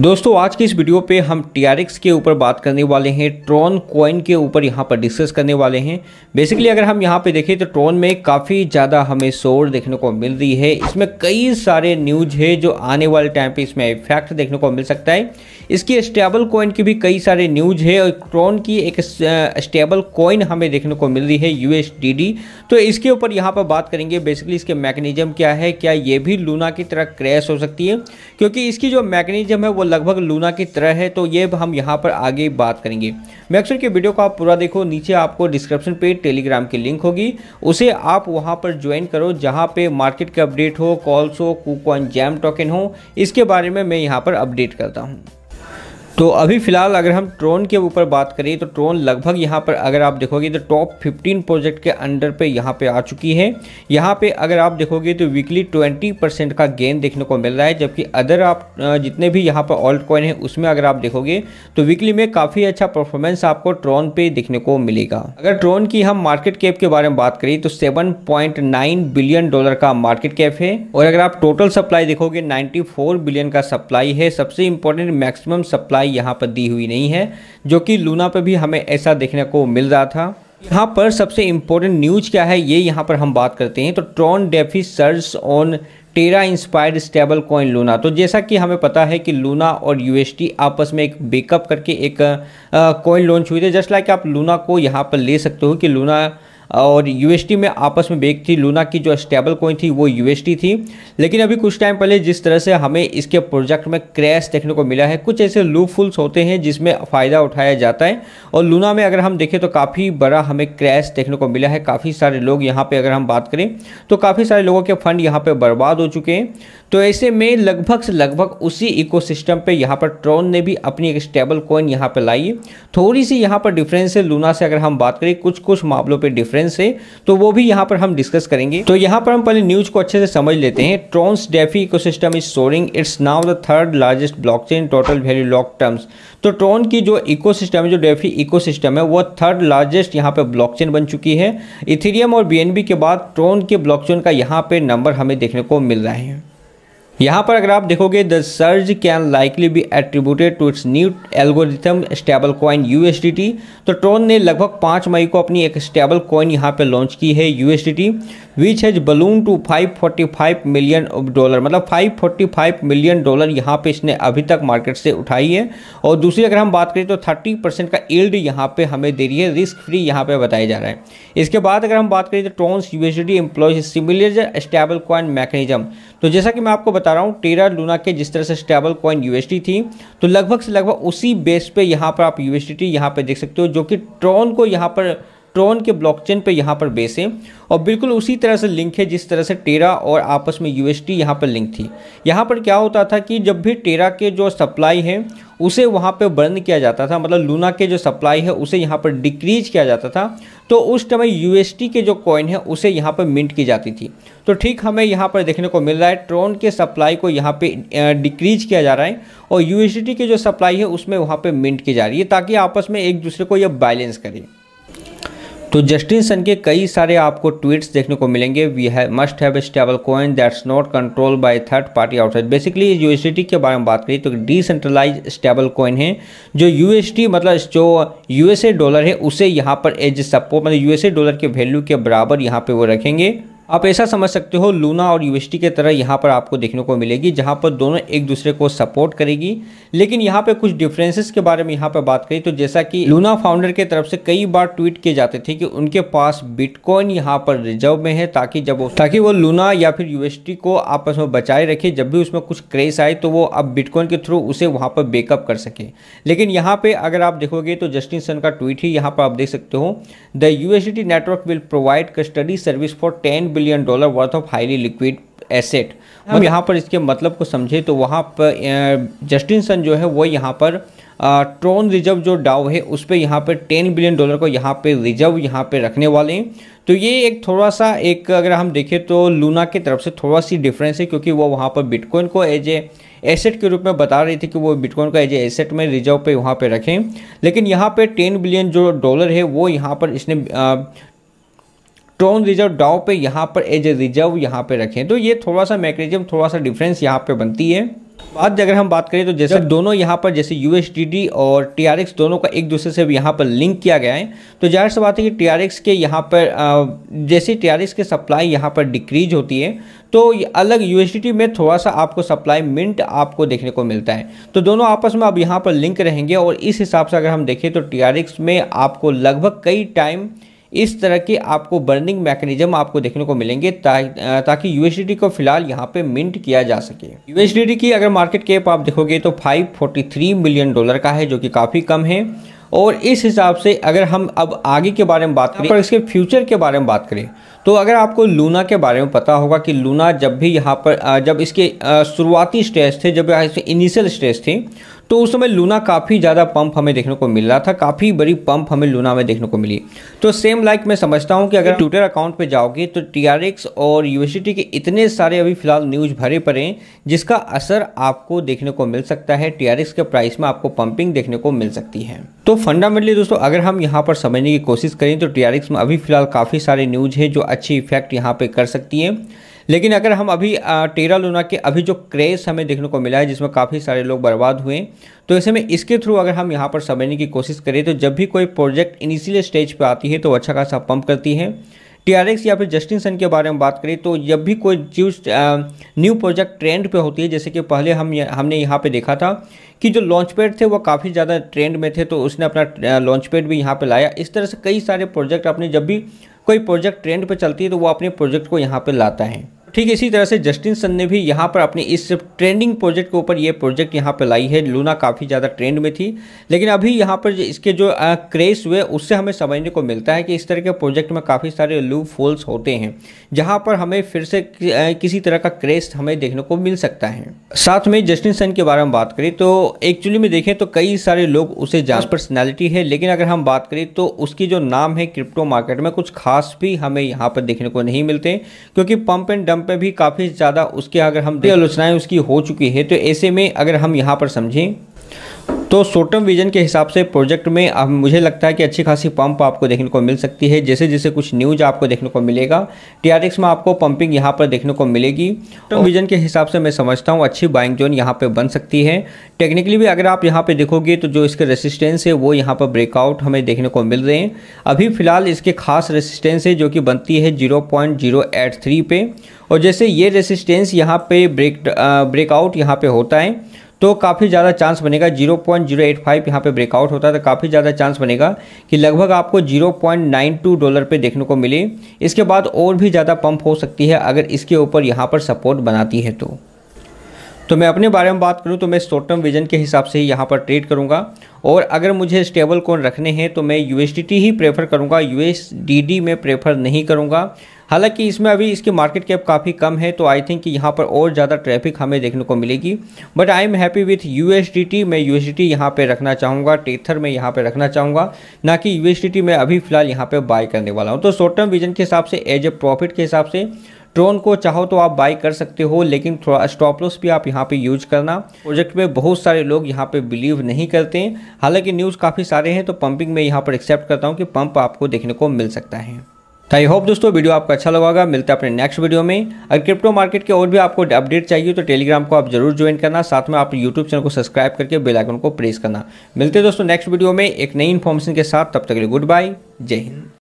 दोस्तों आज की इस वीडियो पे हम टी के ऊपर बात करने वाले हैं ट्रॉन कॉइन के ऊपर यहाँ पर डिस्कस करने वाले हैं बेसिकली अगर हम यहाँ पे देखें तो ट्रॉन में काफ़ी ज़्यादा हमें शोर देखने को मिल रही है इसमें कई सारे न्यूज है जो आने वाले टाइम पे इसमें इफेक्ट देखने को मिल सकता है इसकी स्टेबल कॉइन की भी कई सारे न्यूज है और ट्रॉन की एक स्टेबल कॉइन हमें देखने को मिल रही है यू तो इसके ऊपर यहाँ पर बात करेंगे बेसिकली इसके मैकेनिज्म क्या है क्या ये भी लूना की तरह क्रैश हो सकती है क्योंकि इसकी जो मैकेनिज्म है वो लगभग लूना की तरह है तो ये हम यहाँ पर आगे बात करेंगे मैक्सर के वीडियो को आप पूरा देखो नीचे आपको डिस्क्रिप्शन पे टेलीग्राम की लिंक होगी उसे आप वहाँ पर ज्वाइन करो जहाँ पे मार्केट के अपडेट हो कॉल्स हो कूकॉन जैम टोकन हो इसके बारे में मैं यहाँ पर अपडेट करता हूँ तो अभी फ़िलहाल अगर हम ट्रोन के ऊपर बात करें तो ट्रोन लगभग यहाँ पर अगर आप देखोगे तो टॉप 15 प्रोजेक्ट के अंडर पे यहाँ पे आ चुकी है यहाँ पे अगर आप देखोगे तो वीकली 20 परसेंट का गेन देखने को मिल रहा है जबकि अदर आप जितने भी यहाँ पर ऑल्ट कॉइन है उसमें अगर आप देखोगे तो वीकली में काफ़ी अच्छा परफॉर्मेंस आपको ट्रोन पे देखने को मिलेगा अगर ट्रोन की हम मार्केट कैप के बारे में बात करें तो सेवन बिलियन डॉलर का मार्केट कैप है और अगर आप टोटल सप्लाई देखोगे नाइन्टी बिलियन का सप्लाई है सबसे इंपॉर्टेंट मैक्सिमम सप्लाई लंबाई यहाँ पर दी हुई नहीं है जो कि लूना पर भी हमें ऐसा देखने को मिल रहा था यहाँ पर सबसे इम्पोर्टेंट न्यूज़ क्या है ये यहाँ पर हम बात करते हैं तो Tron DeFi search on Terra inspired stablecoin Luna तो जैसा कि हमें पता है कि लूना और यूएसटी आपस में एक बेकअप करके एक कॉइन लॉन्च हुई थी जस्ट लाइक आप लूना को यहाँ पर ले सकते हो कि लूना और यू में आपस में बेग थी लूना की जो स्टेबल कोइन थी वो यू थी लेकिन अभी कुछ टाइम पहले जिस तरह से हमें इसके प्रोजेक्ट में क्रैश देखने को मिला है कुछ ऐसे लूपफुल्स होते हैं जिसमें फ़ायदा उठाया जाता है और लूना में अगर हम देखें तो काफ़ी बड़ा हमें क्रैश देखने को मिला है काफ़ी सारे लोग यहाँ पर अगर हम बात करें तो काफ़ी सारे लोगों के फंड यहाँ पर बर्बाद हो चुके हैं तो ऐसे में लगभग से लगभग उसी इकोसिस्टम पे यहाँ पर ट्रोन ने भी अपनी एक स्टेबल कोइन यहाँ पर लाई थोड़ी सी यहाँ पर डिफरेंस है लूना से अगर हम बात करें कुछ कुछ मामलों पर डिफरेंस डिफरेंस है तो वो भी यहाँ पर हम डिस्कस करेंगे तो यहाँ पर हम पहले न्यूज को अच्छे से समझ लेते हैं Tron's DeFi ecosystem is soaring it's now the third largest blockchain total value lock terms तो ट्रॉन की जो इकोसिस्टम है जो डेफी इकोसिस्टम है वो थर्ड लार्जेस्ट यहाँ पे ब्लॉकचेन बन चुकी है इथेरियम और बीएनबी के बाद ट्रॉन के ब्लॉकचेन का यहाँ पे नंबर हमें देखने को मिल रहा है यहाँ पर अगर आप देखोगे the surge can likely be attributed to its new algorithm stablecoin U तो ट्रोन ने लगभग पाँच मई को अपनी एक स्टेबल कॉइन यहाँ पर लॉन्च की है U S which has balloon to 545 million dollar मतलब 545 मिलियन डॉलर यहाँ पे इसने अभी तक मार्केट से उठाई है और दूसरी अगर हम बात करें तो थर्टी परसेंट का इल्ड यहाँ पर हमें दे रही है रिस्क फ्री यहाँ पर बताया जा रहा है इसके बाद अगर हम बात करें तो Tron's D employ similar stable coin mechanism तो जैसा कि मैं आपको बता रहा हूँ टेरा लूना के जिस तरह से स्टेबल कॉइन यूएसडी थी तो लगभग से लगभग उसी बेस पे यहाँ पर आप यूएसडी यहाँ पर देख सकते हो जो कि ट्रॉन को यहाँ पर ट्रोन के ब्लॉकचेन पे यहाँ पर बेस है और बिल्कुल उसी तरह से लिंक है जिस तरह से टेरा और आपस में यू एस यहाँ पर लिंक थी यहाँ पर क्या होता था कि जब भी टेरा के जो सप्लाई है उसे वहाँ पे बर्न किया जाता था मतलब लूना के जो सप्लाई है उसे यहाँ पर डिक्रीज किया जाता था तो उस टाइम यू के जो कॉइन है उसे यहाँ पर मिंट की जाती थी तो ठीक हमें यहाँ पर देखने को मिल रहा है ट्रोन के सप्लाई को यहाँ पे डिक्रीज किया जा रहा है और यू के जो सप्लाई है उसमें वहाँ पर मिंट की जा रही है ताकि आपस में एक दूसरे को यह बैलेंस करें तो जस्टिन सन के कई सारे आपको ट्वीट्स देखने को मिलेंगे वी है must have stable coin that's not control by third party outside basically USD के बारे में बात करें तो डिसेंट्रलाइज स्टेबल कॉइन है जो यूएसटी मतलब जो यूएसए डॉलर है उसे यहाँ पर एज सपोर्ट मतलब यूएसए डॉलर के वैल्यू के बराबर यहाँ पर वो रखेंगे आप ऐसा समझ सकते हो लूना और यूएसटी के तरह यहाँ पर आपको देखने को मिलेगी जहाँ पर दोनों एक दूसरे को सपोर्ट करेगी लेकिन यहाँ पे कुछ डिफरेंसेस के बारे में यहाँ पर बात करें तो जैसा कि लूना फाउंडर के तरफ से कई बार ट्वीट किए जाते थे कि उनके पास बिटकॉइन यहाँ पर रिजर्व में है ताकि जब ताकि वो लूना या फिर यूएसटी को आपस में बचाए रखे जब भी उसमें कुछ क्रेस आए तो वो अब बिटकॉइन के थ्रू उसे वहाँ पर बेकअप कर सके लेकिन यहाँ पे अगर आप देखोगे तो जस्टिन सन का ट्वीट ही यहाँ पर आप देख सकते हो the UST network will provide custody service for ten billion dollar worth of highly liquid asset हम यहाँ पर इसके मतलब को समझे तो वहाँ पर जस्टिनसन जो है वो यहाँ पर ट्रोन रिजर्व जो डाउ है उस पर यहाँ पर टेन बिलियन डॉलर को यहाँ पे रिजर्व यहाँ पे रखने वाले हैं तो ये एक थोड़ा सा एक अगर हम देखें तो लूना की तरफ से थोड़ा सी डिफरेंस है क्योंकि वो वहाँ पर बिटकॉइन को एज ए एसेट के रूप में बता रही थी कि वो बिटकॉइन को एज ए एसेट में रिजर्व पे वहाँ पे रखें लेकिन यहाँ पे टेन बिलियन जो डॉलर है वो यहाँ पर इसने स्ट्रॉन्ग रिजर्व डाउ पे यहाँ पर एज ए रिजर्व यहाँ पे रखें तो ये थोड़ा सा मैकेनिज्म थोड़ा सा डिफरेंस यहाँ पे बनती है आज अगर हम बात करें तो जैसे दोनों यहाँ पर जैसे यू और टी दोनों का एक दूसरे से यहाँ पर लिंक किया गया है तो जाहिर सी बात है कि टी के यहाँ पर जैसे टी के सप्लाई यहाँ पर डिक्रीज होती है तो अलग यू में थोड़ा सा आपको सप्लाई मिंट आपको देखने को मिलता है तो दोनों आपस में अब यहाँ पर लिंक रहेंगे और इस हिसाब से अगर हम देखें तो टी में आपको लगभग कई टाइम इस तरह के आपको बर्निंग मैकेनिज्म आपको देखने को मिलेंगे ता, ताकि यूएसडीटी को फिलहाल यहाँ पे मिंट किया जा सके यूएसडीटी की अगर मार्केट कैप आप देखोगे तो 543 मिलियन डॉलर का है जो कि काफ़ी कम है और इस हिसाब से अगर हम अब आगे के बारे में बात करें पर इसके फ्यूचर के बारे में बात करें तो अगर आपको लूना के बारे में पता होगा कि लूना जब भी यहाँ पर जब इसके शुरुआती स्टेज थे जब इसके इनिशियल स्टेज थे तो उस समय लूना काफ़ी ज़्यादा पंप हमें देखने को मिल रहा था काफ़ी बड़ी पंप हमें लूना में देखने को मिली तो सेम लाइक मैं समझता हूँ कि अगर ट्विटर अकाउंट पे जाओगे तो टी और यू के इतने सारे अभी फिलहाल न्यूज़ भरे पड़े हैं जिसका असर आपको देखने को मिल सकता है टी के प्राइस में आपको पंपिंग देखने को मिल सकती है तो फंडामेंटली दोस्तों अगर हम यहाँ पर समझने की कोशिश करें तो टी में अभी फिलहाल काफ़ी सारे न्यूज़ है जो अच्छी इफेक्ट यहाँ पे कर सकती है लेकिन अगर हम अभी टेरा लूना के अभी जो क्रेज़ हमें देखने को मिला है जिसमें काफ़ी सारे लोग बर्बाद हुए तो ऐसे में इसके थ्रू अगर हम यहाँ पर समझने की कोशिश करें तो जब भी कोई प्रोजेक्ट इनिशियल स्टेज पर आती है तो अच्छा खासा पंप करती है टी या फिर जस्टिन सन के बारे में बात करें तो जब भी कोई चीज न्यू प्रोजेक्ट ट्रेंड पे होती है जैसे कि पहले हम हमने यहाँ पे देखा था कि जो लॉन्च पैड थे वो काफ़ी ज़्यादा ट्रेंड में थे तो उसने अपना लॉन्च पैड भी यहाँ पे लाया इस तरह से कई सारे प्रोजेक्ट अपने जब भी कोई प्रोजेक्ट ट्रेंड पर चलती है तो वो अपने प्रोजेक्ट को यहाँ पर लाता है ठीक इसी तरह से जस्टिन सन ने भी यहाँ पर अपनी इस ट्रेंडिंग प्रोजेक्ट के ऊपर ये प्रोजेक्ट यहाँ पर लाई है लूना काफ़ी ज़्यादा ट्रेंड में थी लेकिन अभी यहाँ पर इसके जो क्रेज हुए उससे हमें समझने को मिलता है कि इस तरह के प्रोजेक्ट में काफ़ी सारे लू फॉल्स होते हैं जहाँ पर हमें फिर से किसी तरह का क्रेज हमें देखने को मिल सकता है साथ में जस्टिन सन के बारे में बात करें तो एक्चुअली में देखें तो कई सारे लोग उसे जान पर्सनैलिटी है लेकिन अगर हम बात करें तो उसकी जो नाम है क्रिप्टो मार्केट में कुछ खास भी हमें यहाँ पर देखने को नहीं मिलते क्योंकि पंप एंड डम दम पे भी काफ़ी ज़्यादा उसके अगर हम आलोचनाएं उसकी हो चुकी है तो ऐसे में अगर हम यहाँ पर समझें तो शॉर्ट टर्म विजन के हिसाब से प्रोजेक्ट में अब मुझे लगता है कि अच्छी खासी पंप आपको देखने को मिल सकती है जैसे जैसे कुछ न्यूज आपको देखने को मिलेगा टीआरएक्स में आपको पंपिंग यहाँ पर देखने को मिलेगी तो विजन के हिसाब से मैं समझता हूँ अच्छी बाइंग जोन यहाँ पर बन सकती है टेक्निकली भी अगर आप यहाँ पर देखोगे तो जो इसके रेसिस्टेंस है वो यहाँ पर ब्रेकआउट हमें देखने को मिल रहे हैं अभी फिलहाल इसके खास रेसिस्टेंस है जो कि बनती है जीरो पे और जैसे ये रेसिस्टेंस यहाँ पर ब्रेक ब्रेकआउट यहाँ पर होता है तो काफ़ी ज़्यादा चांस बनेगा 0.085 यहाँ पर ब्रेकआउट होता है तो काफ़ी ज़्यादा चांस बनेगा कि लगभग आपको 0.92 डॉलर पे देखने को मिले इसके बाद और भी ज़्यादा पंप हो सकती है अगर इसके ऊपर यहाँ पर सपोर्ट बनाती है तो तो मैं अपने बारे में बात करूं तो मैं शॉर्ट टर्म विजन के हिसाब से ही यहाँ पर ट्रेड करूंगा और अगर मुझे स्टेबल कोन रखने हैं तो मैं यू ही प्रेफर करूंगा यू में प्रेफर नहीं करूंगा हालांकि इसमें अभी इसकी मार्केट कैप काफ़ी कम है तो आई थिंक यहाँ पर और ज़्यादा ट्रैफिक हमें देखने को मिलेगी but I am happy with you मैं यू एस यहाँ पर रखना चाहूँगा टेथर में यहाँ पर रखना चाहूँगा ना कि यू एस मैं अभी फिलहाल यहाँ पर बाय करने वाला हूँ तो शॉर्ट टर्म विजन के हिसाब से एज ए प्रॉफिट के हिसाब से ट्रोन को चाहो तो आप बाई कर सकते हो लेकिन थोड़ा स्टॉप लॉस भी आप यहाँ पे यूज करना प्रोजेक्ट में बहुत सारे लोग यहाँ पे बिलीव नहीं करते हैं हालांकि न्यूज़ काफ़ी सारे हैं तो पंपिंग में यहाँ पर एक्सेप्ट करता हूँ कि पंप आपको देखने को मिल सकता है तो आई होप दोस्तों वीडियो आपको अच्छा लगा होगा मिलते हैं अपने नेक्स्ट वीडियो में अगर क्रिप्टो मार्केट के और भी आपको अपडेट चाहिए तो टेलीग्राम को आप जरूर ज्वाइन करना साथ में आप यूट्यूब चैनल को सब्सक्राइब करके बेल आइकन को प्रेस करना मिलते हैं दोस्तों नेक्स्ट वीडियो में एक नई इन्फॉर्मेशन के साथ तब तक के लिए गुड बाय जय हिंद